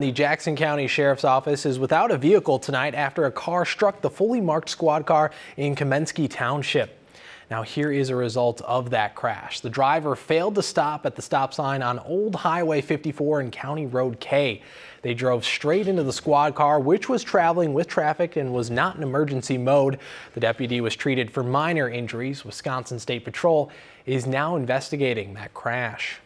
The Jackson County Sheriff's Office is without a vehicle tonight after a car struck the fully marked squad car in Kamensky Township. Now here is a result of that crash. The driver failed to stop at the stop sign on Old Highway 54 and County Road K. They drove straight into the squad car, which was traveling with traffic and was not in emergency mode. The deputy was treated for minor injuries. Wisconsin State Patrol is now investigating that crash.